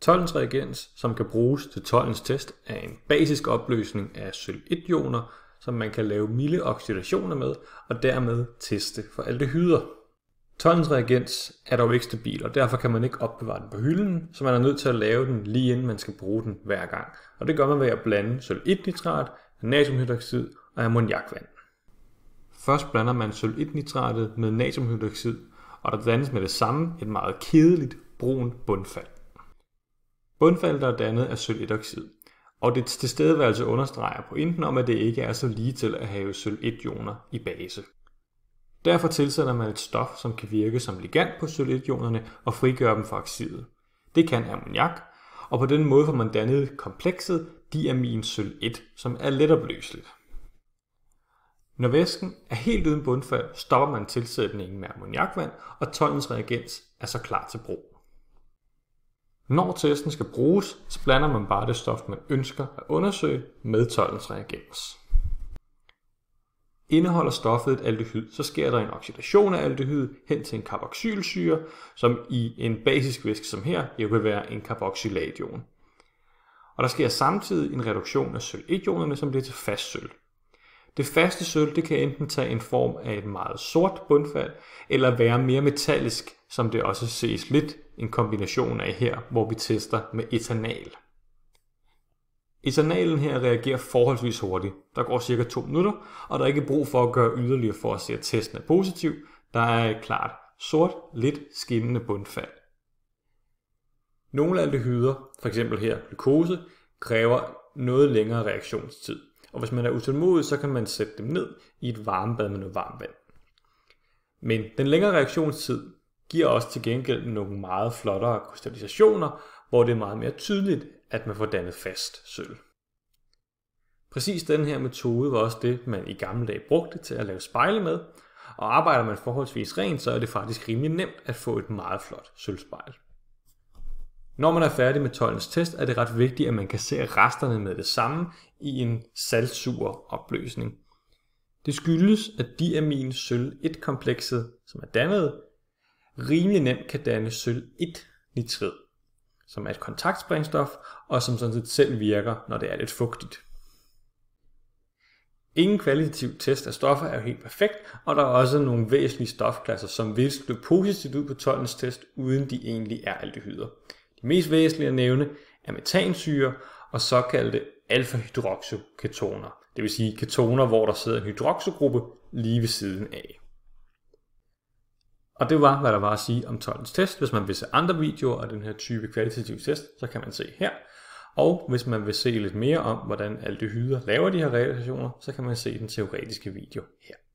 Tollens reagens, som kan bruges til Tollens test, er en basisk opløsning af sølv-1-ioner, som man kan lave milde oxidationer med og dermed teste for aldehyder. Tollens reagens er dog ikke stabil, og derfor kan man ikke opbevare den på hylden, så man er nødt til at lave den lige inden man skal bruge den hver gang. Og det gør man ved at blande sølv-1-nitrat, natriumhydroxid og ammoniakvand. Først blander man sølv-1-nitratet med natriumhydroxid, og der dannes med det samme et meget kedeligt brun bundfald der er dannet af sølv og dets tilstedeværelse understreger pointen om, at det ikke er så lige til at have sølv-1-ioner i base. Derfor tilsætter man et stof, som kan virke som ligand på sølv-1-ionerne og frigøre dem fra oxidet. Det kan ammoniak, og på den måde får man dannet komplekset diamin sølv-1, som er opløseligt. Når væsken er helt uden bundfald, stopper man tilsætningen med ammoniakvand, og tonnens reagens er så klar til brug. Når testen skal bruges, så blander man bare det stof, man ønsker at undersøge med tøjlens reagens. Indeholder stoffet et aldehyd, så sker der en oxidation af aldehyd hen til en carboxylsyre, som i en basisk væske som her jo vil være en carboxylation. Og der sker samtidig en reduktion af sølv som bliver til fast sølv. Det faste sølv det kan enten tage en form af et meget sort bundfald, eller være mere metallisk, som det også ses lidt en kombination af her, hvor vi tester med etanal. Etanalen her reagerer forholdsvis hurtigt. Der går cirka 2 minutter, og der er ikke brug for at gøre yderligere for at se, at testen er positiv. Der er et klart sort, lidt skinnende bundfald. Nogle aldehyder, f.eks. her glukose, kræver noget længere reaktionstid og hvis man er utålmodig, så kan man sætte dem ned i et varmebad med noget varmt vand. Men den længere reaktionstid giver også til gengæld nogle meget flottere krystallisationer, hvor det er meget mere tydeligt, at man får dannet fast sølv. Præcis den her metode var også det, man i gamle dage brugte til at lave spejle med, og arbejder man forholdsvis rent, så er det faktisk rimelig nemt at få et meget flot sølvspejl. Når man er færdig med tøjlens test, er det ret vigtigt, at man kan se resterne med det samme i en saltsur opløsning. Det skyldes, at diamin sølv 1-komplekset, som er dannet, rimelig nemt kan danne sølv 1 nitrid, som er et kontaktsprængstof, og som sådan set selv virker, når det er lidt fugtigt. Ingen kvalitativ test af stoffer er jo helt perfekt, og der er også nogle væsentlige stofklasser, som vil slå positivt ud på tøjens test, uden de egentlig er aldehyder. Det mest væsentlige at nævne er metansyre og såkaldte alfa-hydroxyketoner, det vil sige ketoner, hvor der sidder en hydroxogruppe lige ved siden af. Og det var, hvad der var at sige om 12's test. Hvis man vil se andre videoer af den her type kvalitativ test, så kan man se her. Og hvis man vil se lidt mere om, hvordan aldehyder laver de her reaktioner, så kan man se den teoretiske video her.